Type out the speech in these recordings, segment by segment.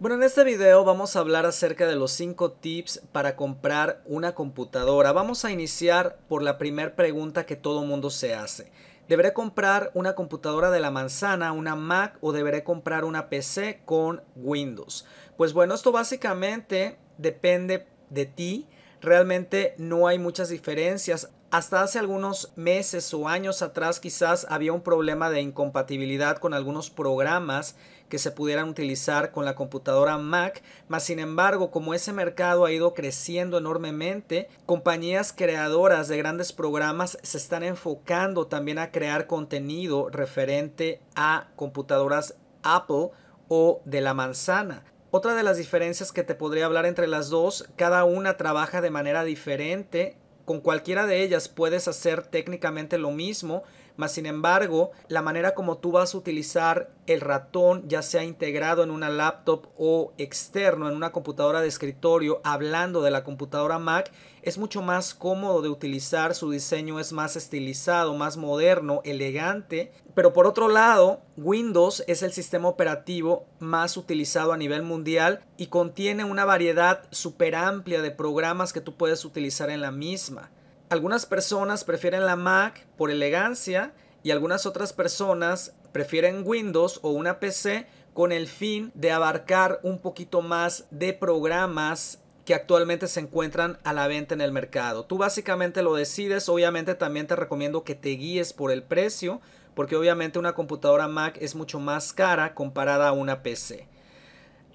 Bueno, en este video vamos a hablar acerca de los 5 tips para comprar una computadora. Vamos a iniciar por la primera pregunta que todo mundo se hace. ¿Deberé comprar una computadora de la manzana, una Mac o deberé comprar una PC con Windows? Pues bueno, esto básicamente depende de ti. Realmente no hay muchas diferencias. Hasta hace algunos meses o años atrás quizás había un problema de incompatibilidad con algunos programas que se pudieran utilizar con la computadora Mac, mas sin embargo, como ese mercado ha ido creciendo enormemente, compañías creadoras de grandes programas se están enfocando también a crear contenido referente a computadoras Apple o de la manzana. Otra de las diferencias que te podría hablar entre las dos, cada una trabaja de manera diferente con cualquiera de ellas puedes hacer técnicamente lo mismo mas sin embargo, la manera como tú vas a utilizar el ratón, ya sea integrado en una laptop o externo en una computadora de escritorio, hablando de la computadora Mac, es mucho más cómodo de utilizar, su diseño es más estilizado, más moderno, elegante. Pero por otro lado, Windows es el sistema operativo más utilizado a nivel mundial y contiene una variedad súper amplia de programas que tú puedes utilizar en la misma algunas personas prefieren la Mac por elegancia y algunas otras personas prefieren Windows o una PC con el fin de abarcar un poquito más de programas que actualmente se encuentran a la venta en el mercado. Tú básicamente lo decides, obviamente también te recomiendo que te guíes por el precio, porque obviamente una computadora Mac es mucho más cara comparada a una PC.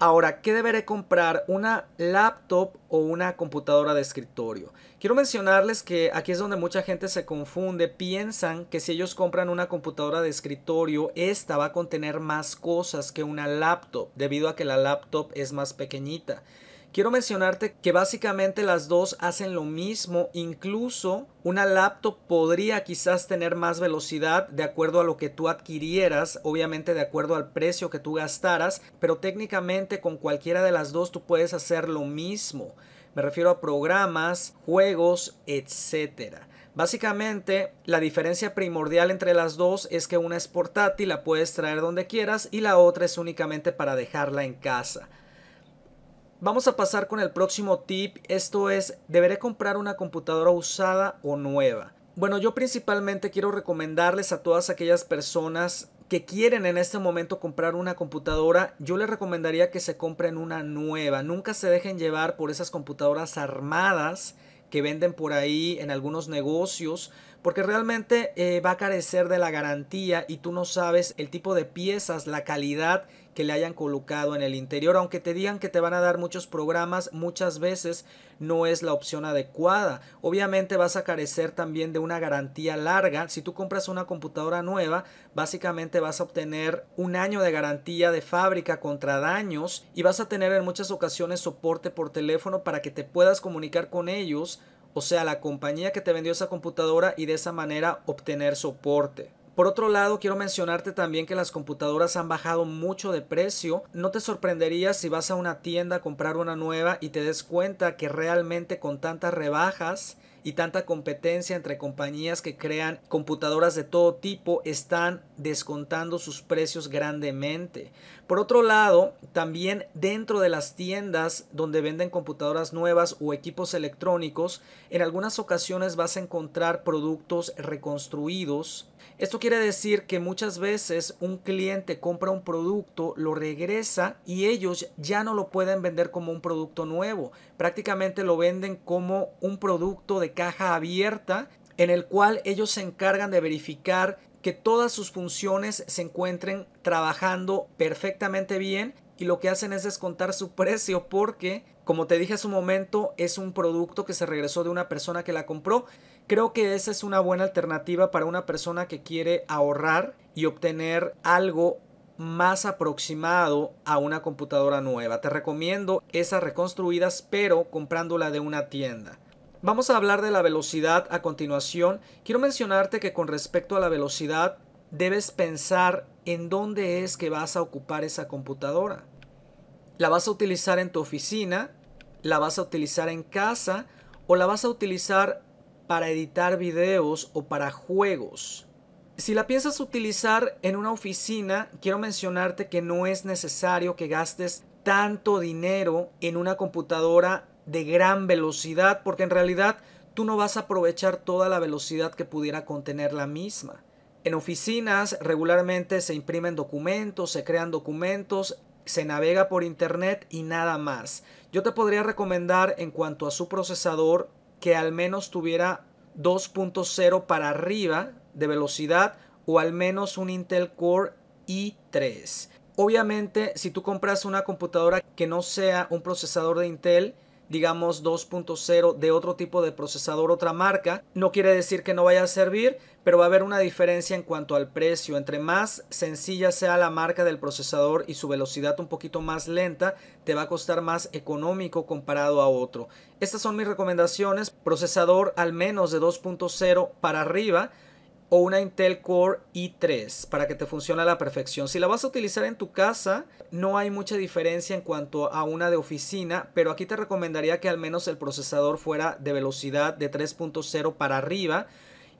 Ahora, ¿qué deberé comprar? ¿Una laptop o una computadora de escritorio? Quiero mencionarles que aquí es donde mucha gente se confunde. Piensan que si ellos compran una computadora de escritorio, esta va a contener más cosas que una laptop, debido a que la laptop es más pequeñita. Quiero mencionarte que básicamente las dos hacen lo mismo, incluso una laptop podría quizás tener más velocidad de acuerdo a lo que tú adquirieras, obviamente de acuerdo al precio que tú gastaras, pero técnicamente con cualquiera de las dos tú puedes hacer lo mismo. Me refiero a programas, juegos, etcétera. Básicamente, la diferencia primordial entre las dos es que una es portátil, la puedes traer donde quieras y la otra es únicamente para dejarla en casa. Vamos a pasar con el próximo tip, esto es, ¿deberé comprar una computadora usada o nueva? Bueno, yo principalmente quiero recomendarles a todas aquellas personas que quieren en este momento comprar una computadora, yo les recomendaría que se compren una nueva. Nunca se dejen llevar por esas computadoras armadas que venden por ahí en algunos negocios porque realmente eh, va a carecer de la garantía y tú no sabes el tipo de piezas, la calidad que le hayan colocado en el interior. Aunque te digan que te van a dar muchos programas, muchas veces no es la opción adecuada. Obviamente vas a carecer también de una garantía larga. Si tú compras una computadora nueva, básicamente vas a obtener un año de garantía de fábrica contra daños y vas a tener en muchas ocasiones soporte por teléfono para que te puedas comunicar con ellos o sea, la compañía que te vendió esa computadora y de esa manera obtener soporte. Por otro lado, quiero mencionarte también que las computadoras han bajado mucho de precio. No te sorprendería si vas a una tienda a comprar una nueva y te des cuenta que realmente con tantas rebajas y tanta competencia entre compañías que crean computadoras de todo tipo están descontando sus precios grandemente. Por otro lado, también dentro de las tiendas donde venden computadoras nuevas o equipos electrónicos, en algunas ocasiones vas a encontrar productos reconstruidos. Esto quiere decir que muchas veces un cliente compra un producto, lo regresa y ellos ya no lo pueden vender como un producto nuevo. Prácticamente lo venden como un producto de caja abierta en el cual ellos se encargan de verificar que todas sus funciones se encuentren trabajando perfectamente bien y lo que hacen es descontar su precio porque, como te dije hace un momento, es un producto que se regresó de una persona que la compró. Creo que esa es una buena alternativa para una persona que quiere ahorrar y obtener algo más aproximado a una computadora nueva. Te recomiendo esas reconstruidas pero comprándola de una tienda. Vamos a hablar de la velocidad a continuación. Quiero mencionarte que con respecto a la velocidad debes pensar en dónde es que vas a ocupar esa computadora. ¿La vas a utilizar en tu oficina? ¿La vas a utilizar en casa? ¿O la vas a utilizar para editar videos o para juegos? Si la piensas utilizar en una oficina, quiero mencionarte que no es necesario que gastes tanto dinero en una computadora de gran velocidad, porque en realidad tú no vas a aprovechar toda la velocidad que pudiera contener la misma. En oficinas regularmente se imprimen documentos, se crean documentos, se navega por internet y nada más. Yo te podría recomendar en cuanto a su procesador que al menos tuviera 2.0 para arriba de velocidad o al menos un Intel Core i3. Obviamente, si tú compras una computadora que no sea un procesador de Intel, digamos 2.0 de otro tipo de procesador, otra marca. No quiere decir que no vaya a servir, pero va a haber una diferencia en cuanto al precio. Entre más sencilla sea la marca del procesador y su velocidad un poquito más lenta, te va a costar más económico comparado a otro. Estas son mis recomendaciones. Procesador al menos de 2.0 para arriba o una Intel Core i3 para que te funcione a la perfección. Si la vas a utilizar en tu casa, no hay mucha diferencia en cuanto a una de oficina, pero aquí te recomendaría que al menos el procesador fuera de velocidad de 3.0 para arriba.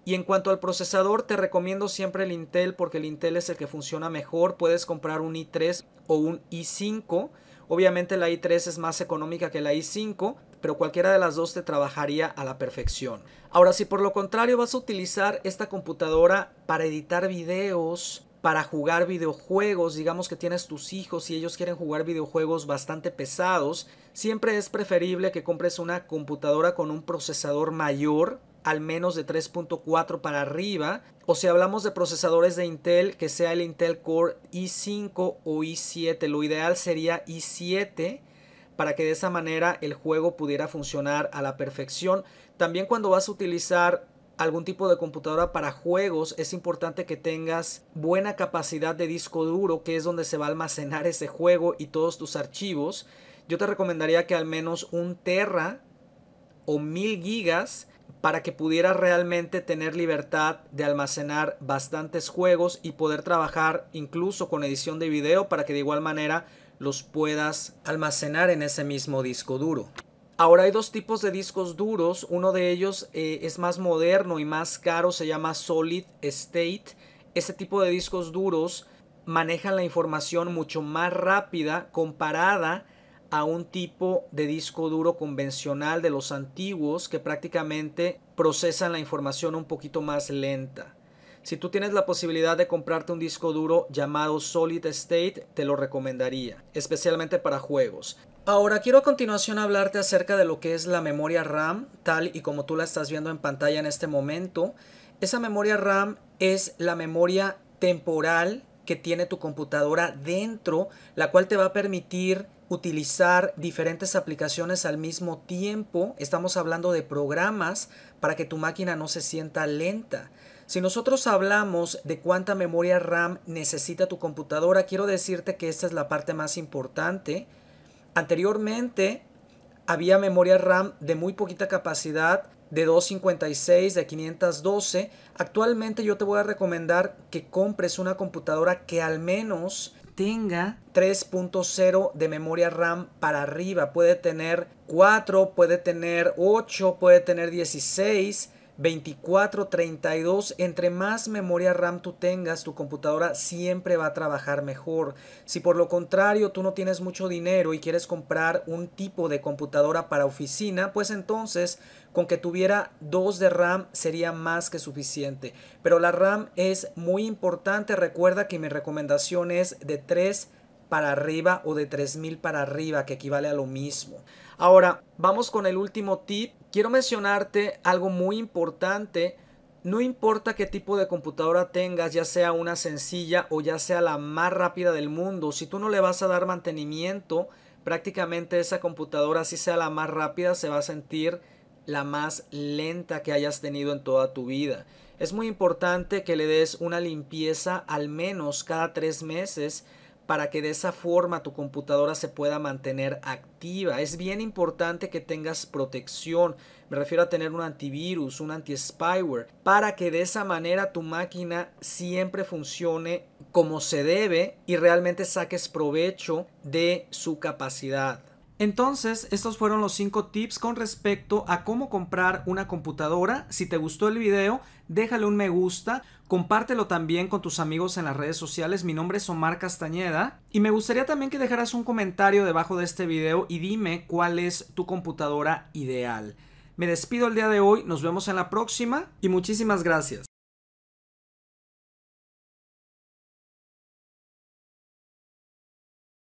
Y en cuanto al procesador, te recomiendo siempre el Intel porque el Intel es el que funciona mejor. Puedes comprar un i3 o un i5. Obviamente la i3 es más económica que la i5, pero cualquiera de las dos te trabajaría a la perfección. Ahora, si por lo contrario vas a utilizar esta computadora para editar videos, para jugar videojuegos, digamos que tienes tus hijos y ellos quieren jugar videojuegos bastante pesados, siempre es preferible que compres una computadora con un procesador mayor al menos de 3.4 para arriba. O si hablamos de procesadores de Intel, que sea el Intel Core i5 o i7. Lo ideal sería i7 para que de esa manera el juego pudiera funcionar a la perfección. También cuando vas a utilizar algún tipo de computadora para juegos, es importante que tengas buena capacidad de disco duro, que es donde se va a almacenar ese juego y todos tus archivos. Yo te recomendaría que al menos un terra o mil gigas para que pudieras realmente tener libertad de almacenar bastantes juegos y poder trabajar incluso con edición de video para que de igual manera los puedas almacenar en ese mismo disco duro. Ahora hay dos tipos de discos duros, uno de ellos eh, es más moderno y más caro, se llama Solid State. Este tipo de discos duros manejan la información mucho más rápida comparada a un tipo de disco duro convencional de los antiguos que prácticamente procesan la información un poquito más lenta. Si tú tienes la posibilidad de comprarte un disco duro llamado Solid State, te lo recomendaría, especialmente para juegos. Ahora quiero a continuación hablarte acerca de lo que es la memoria RAM, tal y como tú la estás viendo en pantalla en este momento. Esa memoria RAM es la memoria temporal que tiene tu computadora dentro, la cual te va a permitir utilizar diferentes aplicaciones al mismo tiempo. Estamos hablando de programas para que tu máquina no se sienta lenta. Si nosotros hablamos de cuánta memoria RAM necesita tu computadora, quiero decirte que esta es la parte más importante. Anteriormente había memoria RAM de muy poquita capacidad, de 256, de 512. Actualmente yo te voy a recomendar que compres una computadora que al menos tenga 3.0 de memoria RAM para arriba. Puede tener 4, puede tener 8, puede tener 16 24, 32, entre más memoria RAM tú tengas, tu computadora siempre va a trabajar mejor. Si por lo contrario tú no tienes mucho dinero y quieres comprar un tipo de computadora para oficina, pues entonces con que tuviera dos de RAM sería más que suficiente. Pero la RAM es muy importante, recuerda que mi recomendación es de 3 para arriba o de 3000 para arriba, que equivale a lo mismo. Ahora, vamos con el último tip. Quiero mencionarte algo muy importante. No importa qué tipo de computadora tengas, ya sea una sencilla o ya sea la más rápida del mundo, si tú no le vas a dar mantenimiento, prácticamente esa computadora, si sea la más rápida, se va a sentir la más lenta que hayas tenido en toda tu vida. Es muy importante que le des una limpieza al menos cada tres meses para que de esa forma tu computadora se pueda mantener activa. Es bien importante que tengas protección, me refiero a tener un antivirus, un anti-spyware, para que de esa manera tu máquina siempre funcione como se debe y realmente saques provecho de su capacidad. Entonces, estos fueron los 5 tips con respecto a cómo comprar una computadora. Si te gustó el video, déjale un me gusta, compártelo también con tus amigos en las redes sociales. Mi nombre es Omar Castañeda y me gustaría también que dejaras un comentario debajo de este video y dime cuál es tu computadora ideal. Me despido el día de hoy, nos vemos en la próxima y muchísimas gracias.